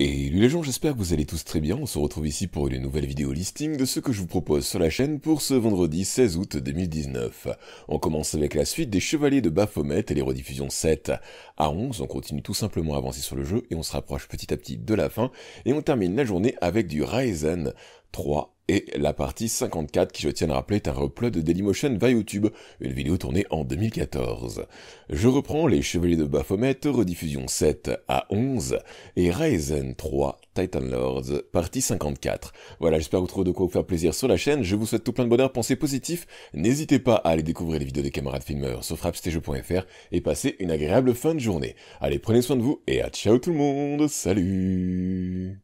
Et lui les gens, j'espère que vous allez tous très bien, on se retrouve ici pour une nouvelle vidéo listing de ce que je vous propose sur la chaîne pour ce vendredi 16 août 2019. On commence avec la suite des Chevaliers de Baphomet et les rediffusions 7 à 11, on continue tout simplement à avancer sur le jeu et on se rapproche petit à petit de la fin, et on termine la journée avec du Ryzen, 3 et la partie 54 qui, je tiens à rappeler, est un replay de Dailymotion via YouTube, une vidéo tournée en 2014. Je reprends les Chevaliers de Baphomet, rediffusion 7 à 11, et Ryzen 3, Titan Lords, partie 54. Voilà, j'espère vous trouver de quoi vous faire plaisir sur la chaîne, je vous souhaite tout plein de bonheur, pensez positif, n'hésitez pas à aller découvrir les vidéos des camarades filmeurs sur frappstéjeux.fr et passez une agréable fin de journée. Allez, prenez soin de vous et à ciao tout le monde, salut